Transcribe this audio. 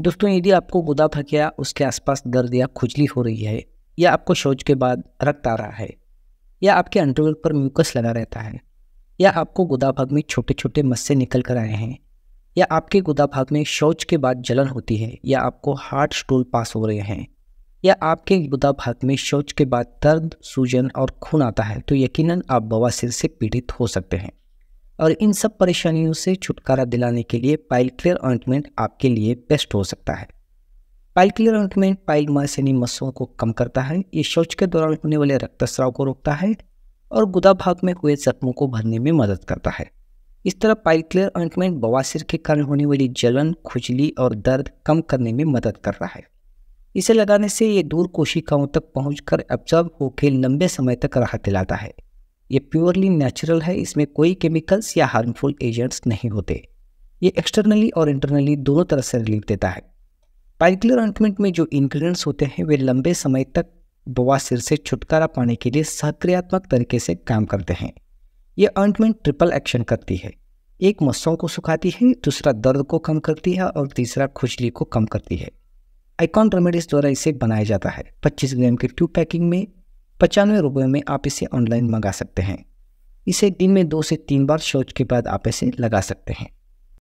दोस्तों यदि आपको गुदा गया उसके आसपास दर्द या खुजली हो रही है या आपको शौच के बाद रक्त आ रहा है या आपके अंडरवेयर पर म्यूकस लगा रहता है या आपको गुदा भाग में छोटे छोटे मस्से निकल कर आए हैं या आपके गुदा भाग में शौच के बाद जलन होती है या आपको हार्ट स्टोल पास हो रहे हैं या आपके गुदा भाग में शौच के बाद दर्द सूजन और खून आता है तो यकीनन आप बवासीर से पीड़ित हो सकते हैं और इन सब परेशानियों से छुटकारा दिलाने के लिए पाइल क्लियर ऑइंटमेंट आपके लिए बेस्ट हो सकता है पाइल क्लियर ऑइंटमेंट पाइल मासनी मसलों को कम करता है ये शौच के दौरान होने वाले रक्तस्राव को रोकता है और गुदा भाग में हुए जख्मों को भरने में मदद करता है इस तरह पाइल क्लियर ऑइंटमेंट बवासिर के कारण होने वाली जलन खुजली और दर्द कम करने में मदद कर रहा है इसे लगाने से ये दूर कोशिकाओं तक पहुंचकर एब्जॉर्ब होकर लंबे समय तक राहत दिलाता है ये प्योरली नेचुरल है इसमें कोई केमिकल्स या हार्मफुल एजेंट्स नहीं होते ये एक्सटर्नली और इंटरनली दोनों तरह से रिलीफ देता है पाइकुलर ऑइंटमेंट में जो इन्ग्रीडियंट्स होते हैं वे लंबे समय तक सिर से छुटकारा पाने के लिए सक्रियात्मक तरीके से काम करते हैं यह ऑइंटमेंट ट्रिपल एक्शन करती है एक मस्सों को सुखाती है दूसरा दर्द को कम करती है और तीसरा खुजली को कम करती है आइकॉन रेमेडीज द्वारा इसे बनाया जाता है 25 ग्राम के ट्यूब पैकिंग में पचानवे रुपये में आप इसे ऑनलाइन मंगा सकते हैं इसे दिन में दो से तीन बार शौच के बाद आप इसे लगा सकते हैं